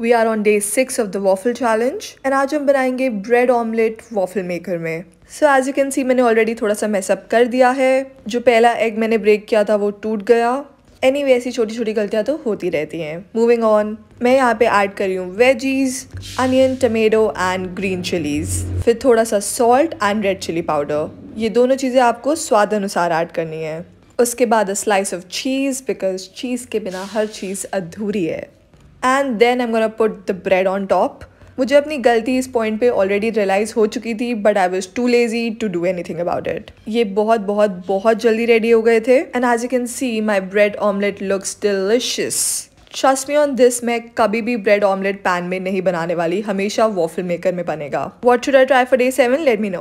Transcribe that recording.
we are on day six of the waffle challenge and आज हम बनाएंगे bread omelette waffle maker में so as you can see मैंने already थोड़ा सा मैसअप कर दिया है जो पहला एग मैंने ब्रेक किया था वो टूट गया एनी anyway, ऐसी छोटी छोटी गलतियाँ तो होती रहती हैं मूविंग ऑन मैं यहाँ पे ऐड कर रही हूँ veggies onion tomato and green chillies फिर थोड़ा सा salt and red chilli powder ये दोनों चीज़ें आपको स्वाद अनुसार ऐड करनी है उसके बाद a slice of cheese because cheese के बिना हर चीज़ अधूरी है and then I am gonna put the bread on top मुझे अपनी गलती इस पॉइंट पे ऑलरेडी रियलाइज़ हो चुकी थी but I was too lazy to do anything about it ये बहुत बहुत बहुत जल्दी रेडी हो गए थे and as you can see my bread omelette looks delicious Trust me on this मैं कभी भी ब्रेड ऑमलेट पैन में नहीं बनाने वाली हमेशा वॉफिल मेकर में बनेगा what should I try for day seven let me no